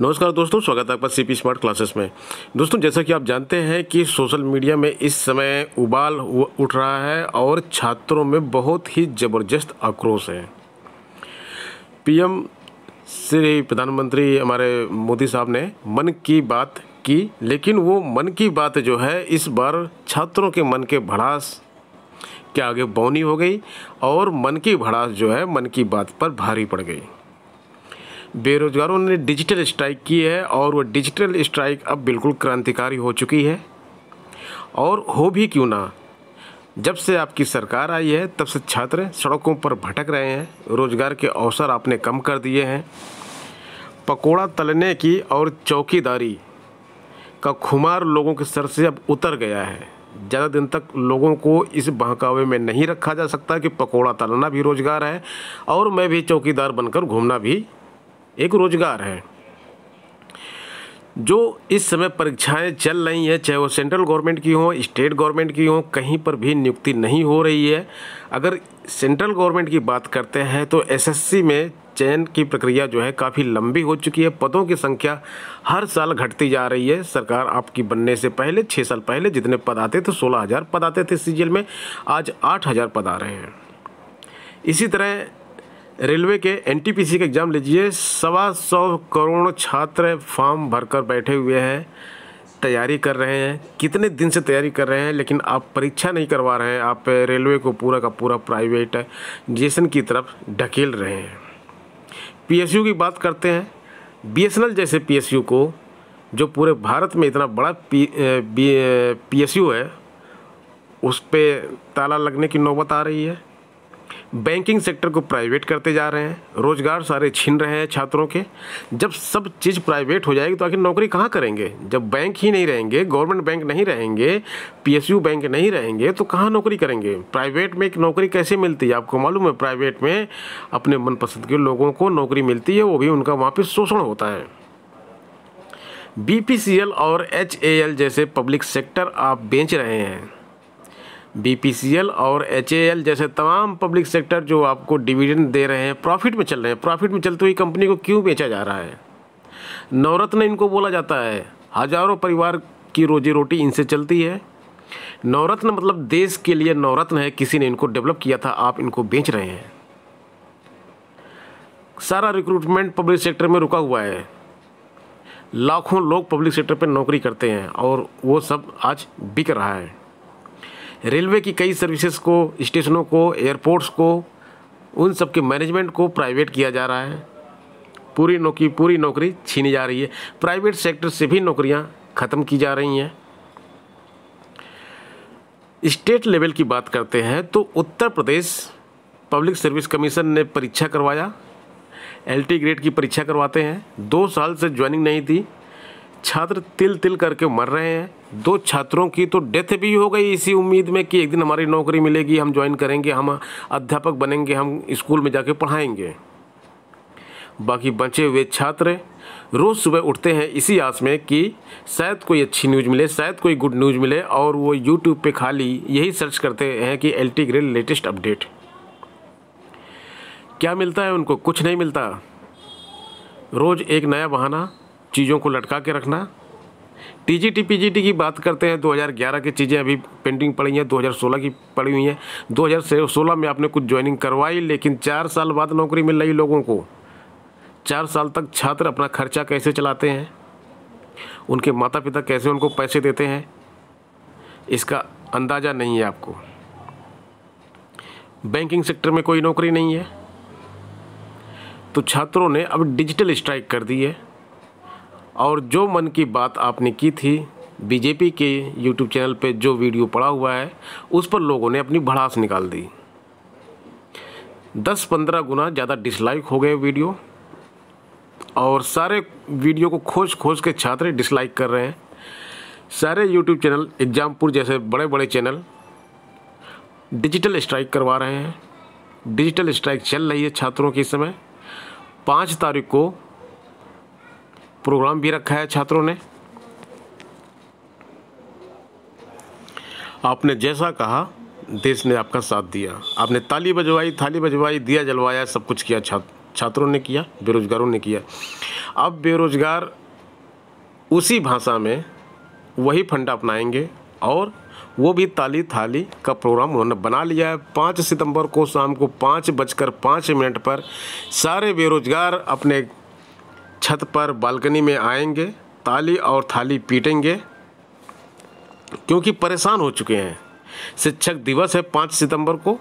नमस्कार दोस्तों स्वागत है आपका सी पी स्मार्ट क्लासेस में दोस्तों जैसा कि आप जानते हैं कि सोशल मीडिया में इस समय उबाल उठ रहा है और छात्रों में बहुत ही ज़बरदस्त आक्रोश है पीएम श्री प्रधानमंत्री हमारे मोदी साहब ने मन की बात की लेकिन वो मन की बात जो है इस बार छात्रों के मन के भड़ास के आगे बौनी हो गई और मन की भड़ास जो है मन की बात पर भारी पड़ गई बेरोजगारों ने डिजिटल स्ट्राइक की है और वो डिजिटल स्ट्राइक अब बिल्कुल क्रांतिकारी हो चुकी है और हो भी क्यों ना जब से आपकी सरकार आई है तब से छात्र सड़कों पर भटक रहे हैं रोजगार के अवसर आपने कम कर दिए हैं पकोड़ा तलने की और चौकीदारी का खुमार लोगों के सर से अब उतर गया है ज़्यादा दिन तक लोगों को इस बहकावे में नहीं रखा जा सकता कि पकोड़ा तलना भी रोज़गार है और मैं भी चौकीदार बनकर घूमना भी एक रोज़गार है जो इस समय परीक्षाएं चल रही हैं चाहे वो सेंट्रल गवर्नमेंट की हों स्टेट गवर्नमेंट की हों कहीं पर भी नियुक्ति नहीं हो रही है अगर सेंट्रल गवर्नमेंट की बात करते हैं तो एसएससी में चयन की प्रक्रिया जो है काफ़ी लंबी हो चुकी है पदों की संख्या हर साल घटती जा रही है सरकार आपकी बनने से पहले छः साल पहले जितने पद आते थे सोलह हज़ार पद आते थे सी में आज आठ हज़ार पद आ रहे हैं इसी तरह रेलवे के एनटीपीसी का एग्ज़ाम लीजिए सवा सौ करोड़ छात्र फॉर्म भरकर बैठे हुए हैं तैयारी कर रहे हैं कितने दिन से तैयारी कर रहे हैं लेकिन आप परीक्षा नहीं करवा रहे हैं आप रेलवे को पूरा का पूरा प्राइवेट जेसन की तरफ ढकेल रहे हैं पीएसयू की बात करते हैं बीएसएनएल जैसे पीएसयू को जो पूरे भारत में इतना बड़ा पी पीएसयू है उस पर ताला लगने की नौबत आ रही है बैंकिंग सेक्टर को प्राइवेट करते जा रहे हैं रोज़गार सारे छीन रहे हैं छात्रों के जब सब चीज़ प्राइवेट हो जाएगी तो आखिर नौकरी कहाँ करेंगे जब बैंक ही नहीं रहेंगे गवर्नमेंट बैंक नहीं रहेंगे पीएसयू बैंक नहीं रहेंगे तो कहाँ नौकरी करेंगे प्राइवेट में एक नौकरी कैसे मिलती है आपको मालूम है प्राइवेट में अपने मनपसंद के लोगों को नौकरी मिलती है वो भी उनका वहाँ पर शोषण होता है बी और एच जैसे पब्लिक सेक्टर आप बेच रहे हैं बीपीसीएल और एचएएल जैसे तमाम पब्लिक सेक्टर जो आपको डिविडेंड दे रहे हैं प्रॉफिट में चल रहे हैं प्रॉफिट में चलती हुई कंपनी को क्यों बेचा जा रहा है नवरत्न इनको बोला जाता है हजारों परिवार की रोजी रोटी इनसे चलती है नवरत्न मतलब देश के लिए नवरत्न है किसी ने इनको डेवलप किया था आप इनको बेच रहे हैं सारा रिक्रूटमेंट पब्लिक सेक्टर में रुका हुआ है लाखों लोग पब्लिक सेक्टर पर नौकरी करते हैं और वो सब आज बिक रहा है रेलवे की कई सर्विसेज को स्टेशनों को एयरपोर्ट्स को उन सब के मैनेजमेंट को प्राइवेट किया जा रहा है पूरी नौकरी पूरी नौकरी छीनी जा रही है प्राइवेट सेक्टर से भी नौकरियाँ ख़त्म की जा रही हैं स्टेट लेवल की बात करते हैं तो Uttar Pradesh public service commission ने परीक्षा करवाया एल ग्रेड की परीक्षा करवाते हैं दो साल से ज्वाइनिंग नहीं थी छात्र तिल तिल करके मर रहे हैं दो छात्रों की तो डेथ भी हो गई इसी उम्मीद में कि एक दिन हमारी नौकरी मिलेगी हम ज्वाइन करेंगे हम अध्यापक बनेंगे हम स्कूल में जाके पढ़ाएंगे बाकी बचे हुए छात्र रोज़ सुबह उठते हैं इसी आस में कि शायद कोई अच्छी न्यूज़ मिले शायद कोई गुड न्यूज़ मिले और वो यूट्यूब पे खाली यही सर्च करते हैं कि एल टी लेटेस्ट अपडेट क्या मिलता है उनको कुछ नहीं मिलता रोज़ एक नया बहाना चीज़ों को लटका के रखना टीजीटी पीजीटी की बात करते हैं 2011 की चीज़ें अभी पेंडिंग पड़ी हैं 2016 की पड़ी हुई हैं 2016 में आपने कुछ ज्वाइनिंग करवाई लेकिन चार साल बाद नौकरी मिल रही लोगों को चार साल तक छात्र अपना खर्चा कैसे चलाते हैं उनके माता पिता कैसे उनको पैसे देते हैं इसका अंदाज़ा नहीं है आपको बैंकिंग सेक्टर में कोई नौकरी नहीं है तो छात्रों ने अब डिजिटल स्ट्राइक कर दी है और जो मन की बात आपने की थी बीजेपी के यूट्यूब चैनल पे जो वीडियो पड़ा हुआ है उस पर लोगों ने अपनी भड़ास निकाल दी दस पंद्रह गुना ज़्यादा डिसलाइक हो गए वीडियो और सारे वीडियो को खोज खोज के छात्र डिसलाइक कर रहे हैं सारे यूट्यूब चैनल एग्जामपुर जैसे बड़े बड़े चैनल डिजिटल स्ट्राइक करवा रहे हैं डिजिटल स्ट्राइक चल रही है छात्रों के समय पाँच तारीख को प्रोग्राम भी रखा है छात्रों ने आपने जैसा कहा देश ने आपका साथ दिया आपने ताली बजवाई थाली बजवाई दिया जलवाया सब कुछ किया छात्र छात्रों ने किया बेरोजगारों ने किया अब बेरोजगार उसी भाषा में वही फंडा अपनाएंगे और वो भी ताली थाली का प्रोग्राम उन्होंने बना लिया है पाँच सितंबर को शाम को पाँच बजकर पाँच मिनट पर सारे बेरोजगार अपने छत पर बालकनी में आएंगे ताली और थाली पीटेंगे क्योंकि परेशान हो चुके हैं शिक्षक दिवस है पाँच सितंबर को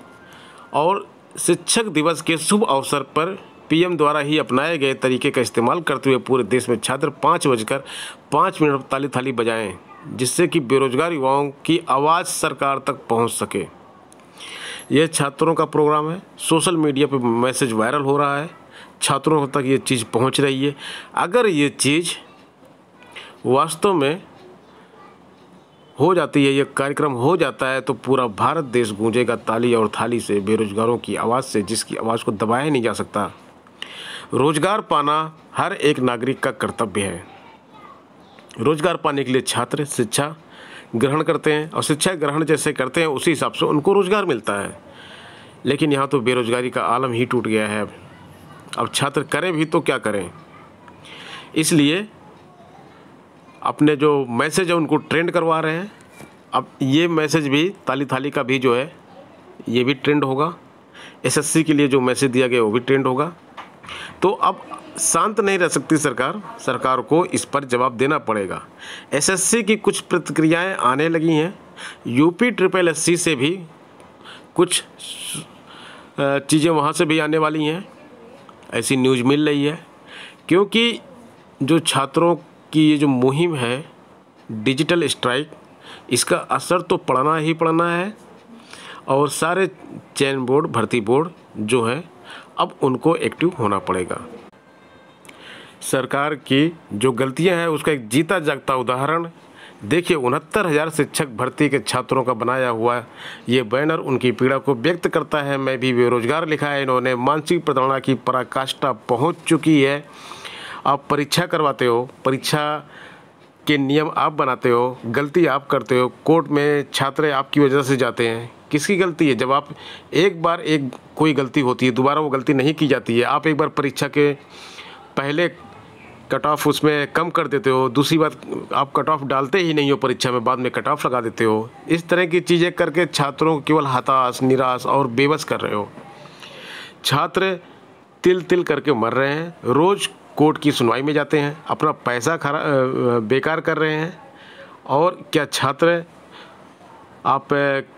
और शिक्षक दिवस के शुभ अवसर पर पीएम द्वारा ही अपनाए गए तरीके का इस्तेमाल करते हुए पूरे देश में छात्र पाँच बजकर पाँच मिनट ताली थाली बजाएं जिससे कि बेरोजगार युवाओं की आवाज़ सरकार तक पहुंच सके यह छात्रों का प्रोग्राम है सोशल मीडिया पर मैसेज वायरल हो रहा है छात्रों तक ये चीज़ पहुंच रही है अगर ये चीज़ वास्तव में हो जाती है ये कार्यक्रम हो जाता है तो पूरा भारत देश गूंजेगा ताली और थाली से बेरोजगारों की आवाज़ से जिसकी आवाज़ को दबाया नहीं जा सकता रोजगार पाना हर एक नागरिक का कर्तव्य है रोजगार पाने के लिए छात्र शिक्षा ग्रहण करते हैं और शिक्षा ग्रहण जैसे करते हैं उसी हिसाब से उनको रोज़गार मिलता है लेकिन यहाँ तो बेरोज़गारी का आलम ही टूट गया है अब अब छात्र करें भी तो क्या करें इसलिए अपने जो मैसेज है उनको ट्रेंड करवा रहे हैं अब ये मैसेज भी ताली थाली का भी जो है ये भी ट्रेंड होगा एसएससी के लिए जो मैसेज दिया गया वो भी ट्रेंड होगा तो अब शांत नहीं रह सकती सरकार सरकार को इस पर जवाब देना पड़ेगा एसएससी की कुछ प्रतिक्रियाएं आने लगी हैं यूपी ट्रिपल एससी से भी कुछ चीज़ें वहाँ से भी आने वाली हैं ऐसी न्यूज़ मिल रही है क्योंकि जो छात्रों की ये जो मुहिम है डिजिटल स्ट्राइक इसका असर तो पड़ना ही पड़ना है और सारे चैन बोर्ड भर्ती बोर्ड जो है अब उनको एक्टिव होना पड़ेगा सरकार की जो गलतियां हैं उसका एक जीता जागता उदाहरण देखिए उनहत्तर हज़ार शिक्षक भर्ती के छात्रों का बनाया हुआ ये बैनर उनकी पीड़ा को व्यक्त करता है मैं भी बेरोजगार लिखा है इन्होंने मानसिक प्रताड़ना की पराकाष्ठा पहुंच चुकी है आप परीक्षा करवाते हो परीक्षा के नियम आप बनाते हो गलती आप करते हो कोर्ट में छात्र आपकी वजह से जाते हैं किसकी गलती है जब आप एक बार एक कोई गलती होती है दोबारा वो गलती नहीं की जाती है आप एक बार परीक्षा के पहले कट ऑफ उसमें कम कर देते हो दूसरी बात आप कट ऑफ डालते ही नहीं हो परीक्षा में बाद में कट ऑफ लगा देते हो इस तरह की चीज़ें करके छात्रों को केवल हताश निराश और बेबस कर रहे हो छात्र तिल तिल करके मर रहे हैं रोज़ कोर्ट की सुनवाई में जाते हैं अपना पैसा खरा बेकार कर रहे हैं और क्या छात्र आप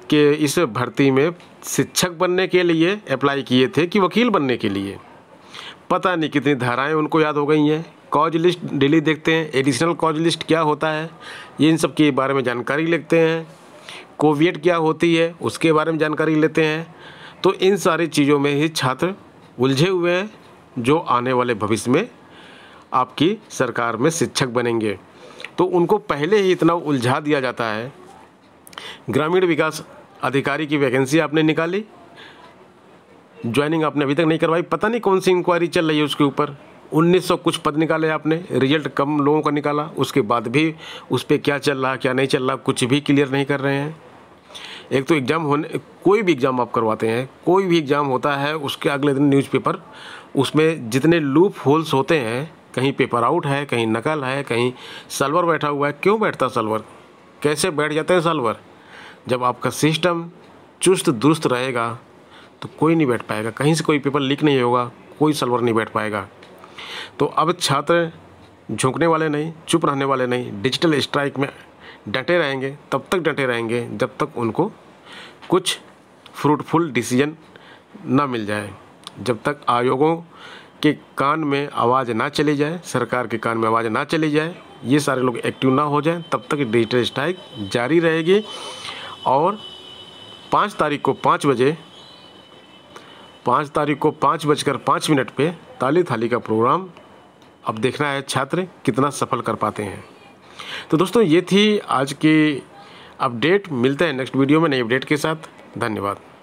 के इस भर्ती में शिक्षक बनने के लिए अप्लाई किए थे कि वकील बनने के लिए पता नहीं कितनी धाराएं उनको याद हो गई हैं कॉज लिस्ट डेली देखते हैं एडिशनल कॉज लिस्ट क्या होता है ये इन सब के बारे में जानकारी लेते हैं कोविड क्या होती है उसके बारे में जानकारी लेते हैं तो इन सारी चीज़ों में ही छात्र उलझे हुए हैं जो आने वाले भविष्य में आपकी सरकार में शिक्षक बनेंगे तो उनको पहले ही इतना उलझा दिया जाता है ग्रामीण विकास अधिकारी की वैकेंसी आपने निकाली ज्वाइनिंग आपने अभी तक नहीं करवाई पता नहीं कौन सी इंक्वायरी चल रही है उसके ऊपर 1900 कुछ पद निकाले आपने रिजल्ट कम लोगों का निकाला उसके बाद भी उस पर क्या चल रहा क्या नहीं चल रहा कुछ भी क्लियर नहीं कर रहे हैं एक तो एग्ज़ाम होने कोई भी एग्ज़ाम आप करवाते हैं कोई भी एग्ज़ाम होता है उसके अगले दिन न्यूज़पेपर उसमें जितने लूप होल्स होते हैं कहीं पेपर आउट है कहीं नकल है कहीं सलवर बैठा हुआ है क्यों बैठता सलवर कैसे बैठ जाते हैं सलवर जब आपका सिस्टम चुस्त दुरुस्त रहेगा तो कोई नहीं बैठ पाएगा कहीं से कोई पेपर लीक नहीं होगा कोई सलवर नहीं बैठ पाएगा तो अब छात्र झोंकने वाले नहीं चुप रहने वाले नहीं डिजिटल स्ट्राइक में डटे रहेंगे तब तक डटे रहेंगे जब तक उनको कुछ फ्रूटफुल डिसीजन ना मिल जाए जब तक आयोगों के कान में आवाज़ ना चली जाए सरकार के कान में आवाज़ ना चली जाए ये सारे लोग एक्टिव ना हो जाएं तब तक डिजिटल स्ट्राइक जारी रहेगी और पाँच तारीख को पाँच बजे पाँच तारीख को पाँच बजकर पाँच मिनट पे ताली थाली का प्रोग्राम अब देखना है छात्र कितना सफल कर पाते हैं तो दोस्तों ये थी आज की अपडेट मिलते हैं नेक्स्ट वीडियो में नई अपडेट के साथ धन्यवाद